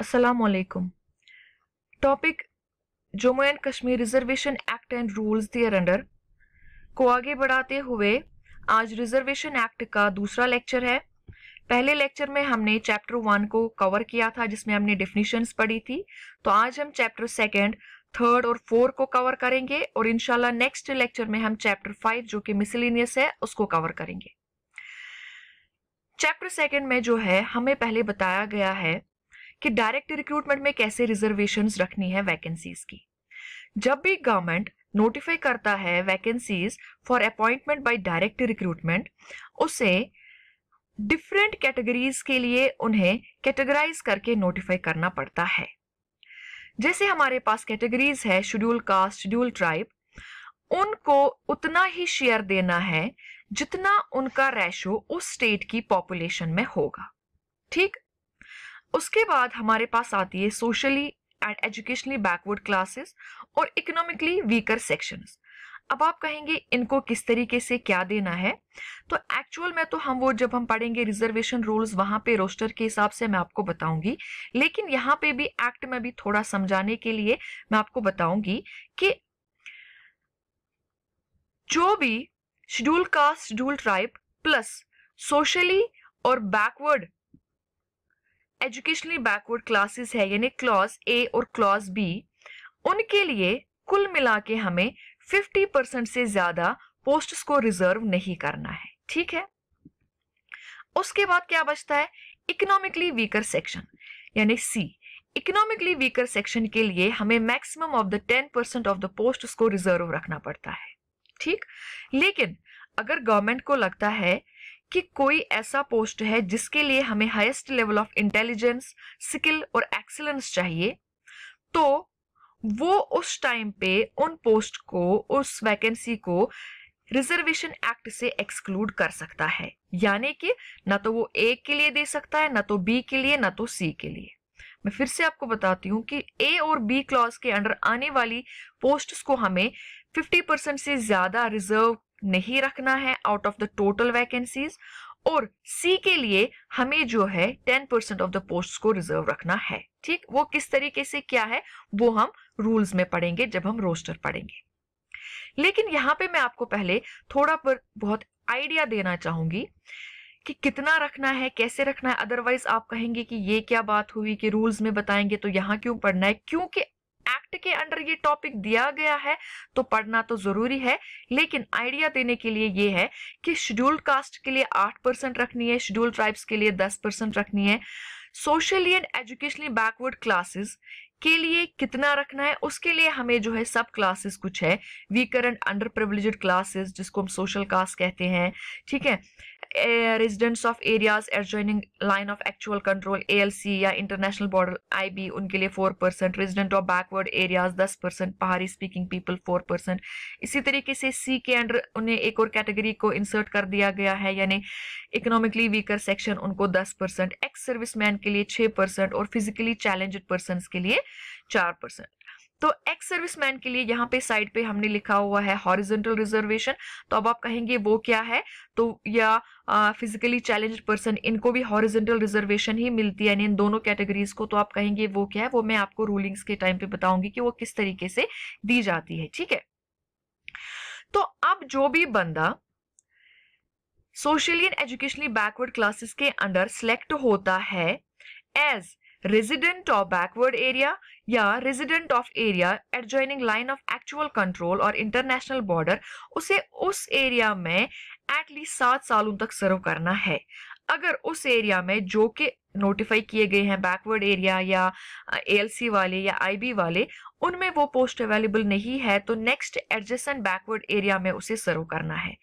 असलकुम topic Jammu and Kashmir reservation act and rules thereunder को आगे बढ़ाते हुए आज रिजर्वेशन एक्ट का दूसरा लेक्चर है पहले लेक्चर में हमने चैप्टर वन को कवर किया था जिसमें हमने डेफिनेशंस पढ़ी थी तो आज हम चैप्टर सेकेंड थर्ड और फोर को कवर करेंगे और इनशाला नेक्स्ट लेक्चर में हम चैप्टर फाइव जो कि मिसलिनियस है उसको कवर करेंगे चैप्टर सेकेंड में जो है हमें पहले बताया गया है कि डायरेक्ट रिक्रूटमेंट में कैसे रिजर्वेशन रखनी है वैकेंसीज की जब भी गवर्नमेंट नोटिफाई करता है vacancies for appointment by direct recruitment उसे डिफरेंट कैटेगरीज के लिए उन्हें कैटेगराइज करके नोटिफाई करना पड़ता है जैसे हमारे पास कैटेगरीज है शेड्यूल कास्ट शेड्यूल ट्राइब उनको उतना ही शेयर देना है जितना उनका रेशो उस स्टेट की पॉपुलेशन में होगा ठीक उसके बाद हमारे पास आती है socially and educationally backward classes और इकोनॉमिकली वीकर सेक्शंस अब आप कहेंगे इनको किस तरीके से क्या देना है तो एक्चुअल में तो हम वो जब हम पढ़ेंगे रिजर्वेशन रूल्स वहां पे रोस्टर के हिसाब से मैं आपको बताऊंगी लेकिन यहाँ पे भी एक्ट में भी थोड़ा समझाने के लिए मैं आपको बताऊंगी कि जो भी schedule caste schedule tribe plus socially और बैकवर्ड एजुकेशनली बैकवर्ड क्लासेस है यानी क्लॉज ए और क्लॉज बी उनके लिए कुल मिला के हमें 50 परसेंट से ज्यादा पोस्ट को रिजर्व नहीं करना है ठीक है उसके बाद क्या बचता है इकोनॉमिकली वीकर सेक्शन यानी सी इकोनॉमिकली वीकर सेक्शन के लिए हमें maximum of the 10 percent of the post को रिजर्व रखना पड़ता है ठीक लेकिन अगर गवर्नमेंट को लगता है कि कोई ऐसा पोस्ट है जिसके लिए हमें highest level of intelligence skill और एक्सीलेंस चाहिए तो वो उस टाइम पे उन पोस्ट को उस वैकेंसी को रिजर्वेशन एक्ट से एक्सक्लूड कर सकता है यानी कि ना तो वो ए के लिए दे सकता है ना तो बी के लिए ना तो सी के लिए मैं फिर से आपको बताती हूँ कि ए और बी क्लॉज के अंडर आने वाली पोस्ट को हमें 50 परसेंट से ज्यादा रिजर्व नहीं रखना है out of the total vacancies और सी के लिए हमें जो है ten percent of the post को रिजर्व रखना है ठीक वो किस तरीके से क्या है वो हम रूल्स में पढ़ेंगे जब हम रोस्टर पढ़ेंगे लेकिन यहाँ पे मैं आपको पहले थोड़ा पर बहुत आइडिया देना चाहूंगी कि कितना रखना है कैसे रखना है अदरवाइज आप कहेंगे कि ये क्या बात हुई कि रूल्स में बताएंगे तो यहां क्यों पढ़ना है क्योंकि एक्ट के अंडर ये टॉपिक दिया गया है तो पढ़ना तो जरूरी है लेकिन आइडिया देने के लिए ये है कि शेड्यूल्ड कास्ट के लिए आठ परसेंट रखनी है शेड्यूल्ड ट्राइब्स के लिए दस परसेंट रखनी है socially and educationally backward classes के लिए कितना रखना है उसके लिए हमें जो है सब क्लासेस कुछ है weaker and under privilege classes जिसको हम सोशल कास्ट कहते हैं ठीक है residents of areas adjoining line of actual control ए या इंटरनेशनल बॉर्डर आई उनके लिए four percent resident of backward areas दस परसेंट Pahari speaking people four percent इसी तरीके से सी के अंडर उन्हें एक और कैटेगरी को इंसर्ट कर दिया गया है यानी इकोनॉमिकली वीकर सेक्शन उनको दस परसेंट एक्स सर्विस मैन के लिए छः परसेंट और फिजिकली चैलेंज पर्सन के लिए चार परसेंट तो एक्स सर्विसमैन के लिए यहाँ पे साइड पे हमने लिखा हुआ है हॉरिजेंटल रिजर्वेशन तो अब आप कहेंगे वो क्या है तो या फिजिकली चैलेंज पर्सन इनको भी हॉरिजेंटल रिजर्वेशन ही मिलती है इन दोनों कैटेगरीज को तो आप कहेंगे वो क्या है वो मैं आपको रूलिंग्स के टाइम पे बताऊंगी कि वो किस तरीके से दी जाती है ठीक है तो अब जो भी बंदा socially and educationally backward classes के अंडर सिलेक्ट होता है as resident of backward area या resident of area adjoining line of actual control और इंटरनेशनल बॉर्डर उसे उस एरिया में एटलीस्ट सात सालों तक सर्व करना है अगर उस एरिया में जो कि नोटिफाई किए गए हैं बैकवर्ड एरिया या एएलसी वाले या आईबी वाले उनमें वो पोस्ट अवेलेबल नहीं है तो नेक्स्ट एडजस्टेंट बैकवर्ड एरिया में उसे सर्व करना है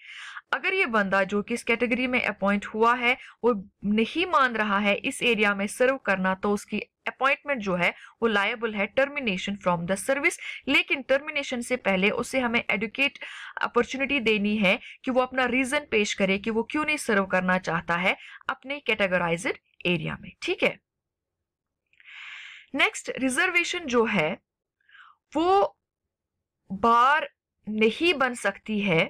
अगर ये बंदा जो कि इस कैटेगरी में अपॉइंट हुआ है वो नहीं मान रहा है इस एरिया में सर्व करना तो उसकी अपॉइंटमेंट जो है वो लायबल है टर्मिनेशन फ्रॉम द सर्विस लेकिन टर्मिनेशन से पहले उसे हमें एडुकेट अपॉर्चुनिटी देनी है कि वो अपना रीजन पेश करे कि वो क्यों नहीं सर्व करना चाहता है अपने कैटेगराइज एरिया में ठीक है नेक्स्ट रिजर्वेशन जो है वो बार नहीं बन सकती है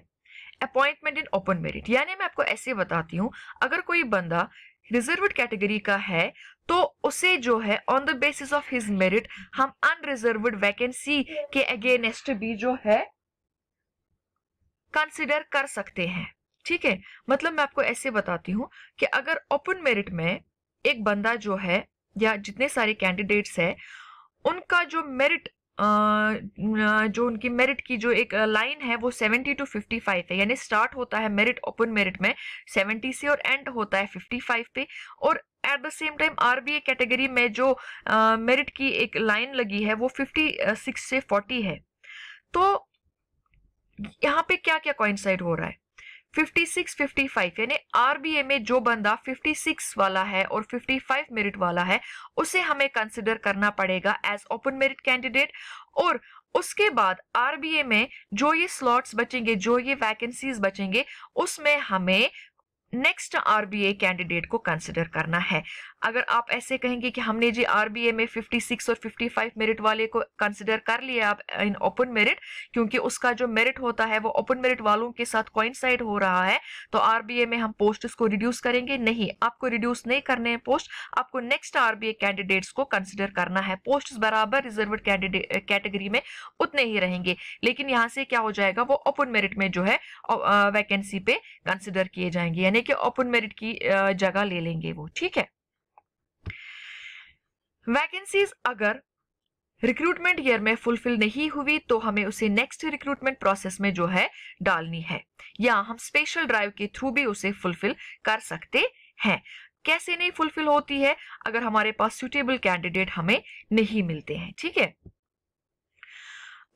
अपॉइंटमेंट इन ओपन मेरिट यानी मैं आपको ऐसे बताती हूँ अगर कोई बंदा रिजर्व कैटेगरी का है तो उसे जो है on the basis of his merit हम अनरिजर्व वैकेंसी के अगेनेस्ट भी जो है कंसिडर कर सकते हैं ठीक है मतलब मैं आपको ऐसे बताती हूँ कि अगर ओपन मेरिट में एक बंदा जो है या जितने सारे कैंडिडेट्स है उनका जो मेरिट जो उनकी मेरिट की जो एक लाइन है वो 70 टू 55 है यानी स्टार्ट होता है मेरिट ओपन मेरिट में 70 से और एंड होता है 55 पे और at the same time RBA category में जो मेरिट की एक लाइन लगी है वो 56 से 40 है तो यहाँ पे क्या क्या कॉइंसाइड हो रहा है 56 55 यानी आरबीए में जो बंदा 56 वाला है और 55 मेरिट वाला है उसे हमें कंसिडर करना पड़ेगा एज ओपन मेरिट कैंडिडेट और उसके बाद आरबीए में जो ये स्लॉट्स बचेंगे जो ये वैकेंसीज बचेंगे उसमें हमें नेक्स्ट आरबीए कैंडिडेट को कंसिडर करना है अगर आप ऐसे कहेंगे कि हमने जी आरबीए में 56 और 55 मेरिट वाले को कंसिडर कर लिया आप इन ओपन मेरिट क्योंकि उसका जो मेरिट होता है वो ओपन मेरिट वालों के साथ कॉइनसाइड हो रहा है तो आरबीए में हम पोस्ट को रिड्यूस करेंगे नहीं आपको रिड्यूस नहीं करने हैं पोस्ट आपको नेक्स्ट आरबीए कैंडिडेट्स को कंसिडर करना है पोस्ट बराबर रिजर्व कैटेगरी में उतने ही रहेंगे लेकिन यहाँ से क्या हो जाएगा वो ओपन मेरिट में जो है वैकेंसी पे कंसिडर किए जाएंगे यानी कि ओपन मेरिट की जगह ले लेंगे वो ठीक है वैकेंसीज अगर रिक्रूटमेंट ईयर में फुलफिल नहीं हुई तो हमें उसे नेक्स्ट रिक्रूटमेंट प्रोसेस में जो है डालनी है या हम स्पेशल ड्राइव के थ्रू भी उसे फुलफिल कर सकते हैं कैसे नहीं फुलफिल होती है अगर हमारे पास सुटेबल कैंडिडेट हमें नहीं मिलते हैं ठीक है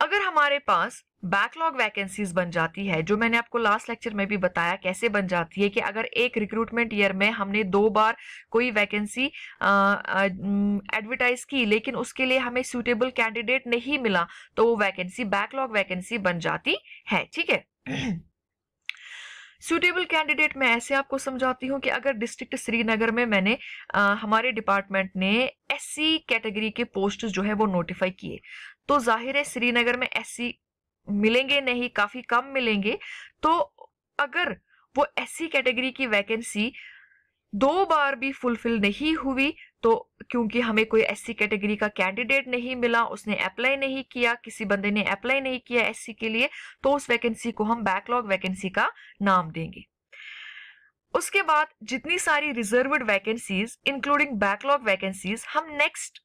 अगर हमारे पास बैकलॉग वैकेंसीज बन जाती है जो मैंने आपको लास्ट लेक्चर में भी बताया कैसे बन जाती है कि अगर एक रिक्रूटमेंट ईयर में हमने दो बार कोई वैकेंसी एडवर्टाइज की लेकिन उसके लिए हमें सूटेबल कैंडिडेट नहीं मिला तो वो वैकेंसी बैकलॉग वैकेंसी बन जाती है ठीक है सुटेबल कैंडिडेट मैं ऐसे आपको समझाती हूँ कि अगर डिस्ट्रिक्ट श्रीनगर में मैंने आ, हमारे डिपार्टमेंट ने एससी कैटेगरी के पोस्ट जो है वो नोटिफाई किए तो जाहिर है श्रीनगर में ऐसी मिलेंगे नहीं काफी कम मिलेंगे तो अगर वो ऐसी कैटेगरी की वैकेंसी दो बार भी फुलफिल नहीं हुई तो क्योंकि हमें कोई ऐसी कैटेगरी का कैंडिडेट नहीं मिला उसने अप्लाई नहीं किया किसी बंदे ने अप्लाई नहीं किया एससी के लिए तो उस वैकेंसी को हम बैकलॉग वैकेंसी का नाम देंगे उसके बाद जितनी सारी reserve vacancies including backlog vacancies हम नेक्स्ट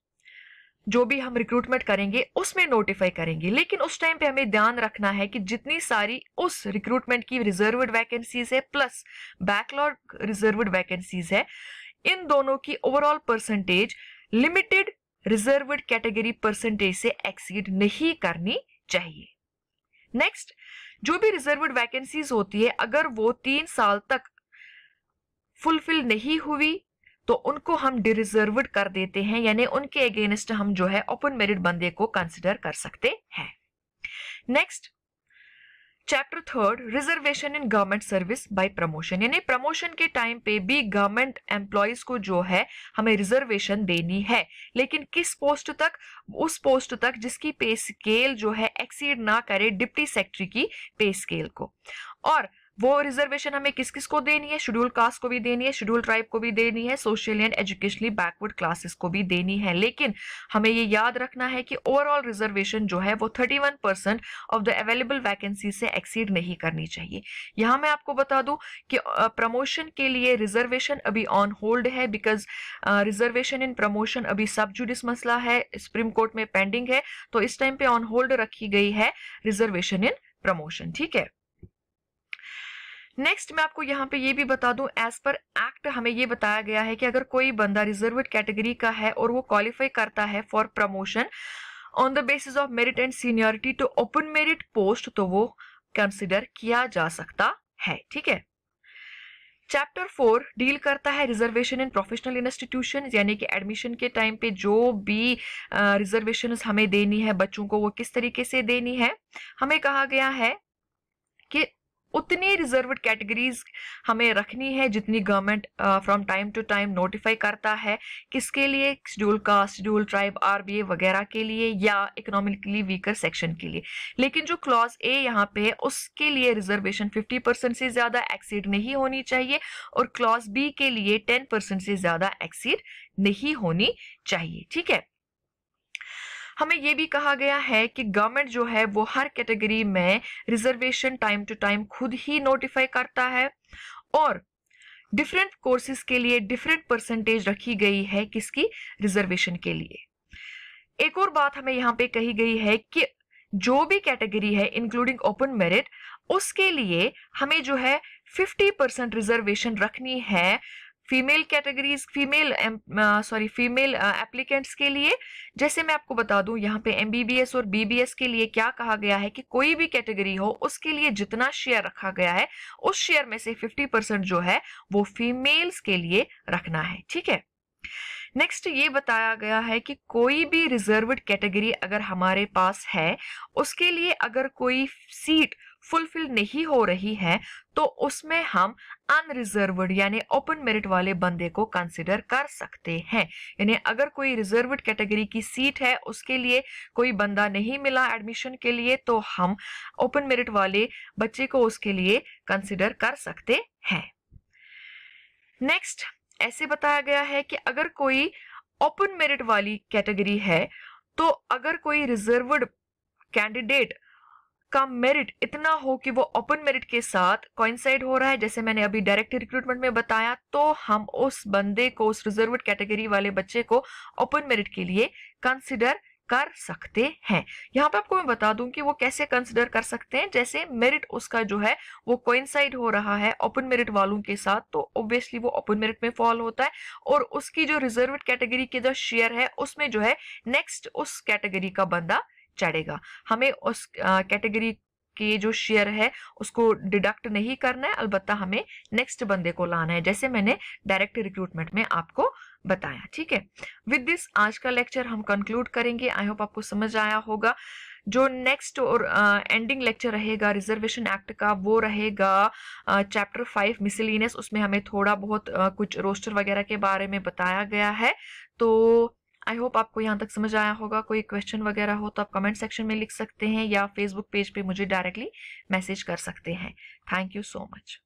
जो भी हम रिक्रूटमेंट करेंगे उसमें नोटिफाई करेंगे लेकिन उस टाइम पे हमें ध्यान रखना है कि जितनी सारी उस रिक्रूटमेंट की रिजर्वड वैकेंसीज है प्लस बैकलॉग रिजर्वड वैकेंसीज है इन दोनों की overall percentage limited reserved category percentage से एक्सीड नहीं करनी चाहिए नेक्स्ट जो भी रिजर्वड वैकेंसीज होती है अगर वो तीन साल तक फुलफिल नहीं हुई तो उनको हम डिरिजर्वड कर देते हैं यानी उनके अगेंस्ट हम जो है ओपन मेरिट बंदे को कंसिडर कर सकते हैं next chapter third reservation in government service by promotion यानी प्रमोशन के टाइम पे भी गवर्नमेंट एम्प्लॉयज को जो है हमें रिजर्वेशन देनी है लेकिन किस पोस्ट तक उस पोस्ट तक जिसकी पे स्केल जो है एक्सीड ना करे डिप्टी सेक्रेटरी की पे स्केल को और वो रिजर्वेशन हमें किस किस को देनी है शेड्यूल कास्ट को भी देनी है शेड्यूल ट्राइब को भी देनी है social and educationally backward classes को भी देनी है लेकिन हमें ये याद रखना है कि ओवरऑल रिजर्वेशन जो है वो 31 percent of the available vacancy से एक्सीड नहीं करनी चाहिए यहाँ मैं आपको बता दूँ कि प्रमोशन के लिए रिजर्वेशन अभी ऑन होल्ड है बिकॉज रिजर्वेशन इन प्रमोशन अभी सब जुडिस मसला है सुप्रीम कोर्ट में पेंडिंग है तो इस टाइम पे ऑन होल्ड रखी गई है रिजर्वेशन इन प्रमोशन ठीक है नेक्स्ट मैं आपको यहाँ पे ये भी बता दूं एज पर एक्ट हमें ये बताया गया है कि अगर कोई बंदा रिजर्व कैटेगरी का है और वो क्वालिफाई करता है for promotion on the basis of merit and seniority to open merit post तो वो कंसिडर किया जा सकता है ठीक है चैप्टर फोर डील करता है रिजर्वेशन इन प्रोफेशनल इंस्टीट्यूशन यानी कि एडमिशन के टाइम पे जो भी रिजर्वेशन uh, हमें देनी है बच्चों को वो किस तरीके से देनी है हमें कहा गया है कि उतनी रिजर्व कैटेगरीज हमें रखनी है जितनी government from time to time notify करता है किसके लिए शेड्यूल कास्ट शेड्यूल ट्राइब आर वगैरह के लिए या इकोनॉमिकली वीकर सेक्शन के लिए लेकिन जो क्लॉज ए यहाँ पे है उसके लिए रिजर्वेशन 50 परसेंट से ज़्यादा एक्सीड नहीं होनी चाहिए और क्लॉज बी के लिए 10 परसेंट से ज़्यादा एक्सीड नहीं होनी चाहिए ठीक है हमें ये भी कहा गया है कि गवर्नमेंट जो है वो हर कैटेगरी में रिजर्वेशन टाइम टू टाइम खुद ही नोटिफाई करता है और डिफरेंट कोर्सेज के लिए डिफरेंट परसेंटेज रखी गई है किसकी रिजर्वेशन के लिए एक और बात हमें यहाँ पे कही गई है कि जो भी कैटेगरी है इंक्लूडिंग ओपन मेरिट उसके लिए हमें जो है 50 परसेंट रिजर्वेशन रखनी है female categories female sorry female applicants के लिए जैसे मैं आपको बता दूं यहाँ पे एमबीबीएस और बीबीएस के लिए क्या कहा गया है कि कोई भी कैटेगरी हो उसके लिए जितना शेयर रखा गया है उस शेयर में से 50 परसेंट जो है वो फीमेल्स के लिए रखना है ठीक है नेक्स्ट ये बताया गया है कि कोई भी रिजर्व कैटेगरी अगर हमारे पास है उसके लिए अगर कोई सीट फुलफिल नहीं हो रही है तो उसमें हम अनरिजर्वड यानी ओपन मेरिट वाले बंदे को कंसिडर कर सकते हैं यानी अगर कोई रिजर्वड कैटेगरी की सीट है उसके लिए कोई बंदा नहीं मिला एडमिशन के लिए तो हम ओपन मेरिट वाले बच्चे को उसके लिए कंसिडर कर सकते हैं नेक्स्ट ऐसे बताया गया है कि अगर कोई ओपन मेरिट वाली कैटेगरी है तो अगर कोई रिजर्वड कैंडिडेट उसका मेरिट इतना हो कि वो ओपन मेरिट के साथ कॉइंसाइड हो रहा है जैसे मैंने अभी डायरेक्ट रिक्रूटमेंट में बताया तो हम उस बंदे को उस रिजर्व कैटेगरी वाले बच्चे को ओपन मेरिट के लिए कंसिडर कर सकते हैं यहाँ पे आपको मैं बता दूं कि वो कैसे कंसिडर कर सकते हैं जैसे मेरिट उसका जो है वो कोइंसाइड हो रहा है ओपन मेरिट वालों के साथ तो ऑब्वियसली वो ओपन मेरिट में फॉल होता है और उसकी जो रिजर्व कैटेगरी के जो शेयर है उसमें जो है नेक्स्ट उस कैटेगरी का बंदा चढ़ेगा हमें उस कैटेगरी के जो शेयर है उसको डिडक्ट नहीं करना है अलबत्ता हमें नेक्स्ट बंदे को लाना है जैसे मैंने डायरेक्ट रिक्रूटमेंट में आपको बताया ठीक है विद दिस आज का लेक्चर हम कंक्लूड करेंगे आई होप आपको समझ आया होगा जो नेक्स्ट और एंडिंग लेक्चर रहेगा रिजर्वेशन एक्ट का वो रहेगा चैप्टर फाइव मिसलिनियस उसमें हमें थोड़ा बहुत uh, कुछ रोस्टर वगैरह के बारे में बताया गया है तो आई होप आपको यहाँ तक समझ आया होगा कोई क्वेश्चन वगैरह हो तो आप कमेंट सेक्शन में लिख सकते हैं या फेसबुक पेज पे मुझे डायरेक्टली मैसेज कर सकते हैं थैंक यू सो मच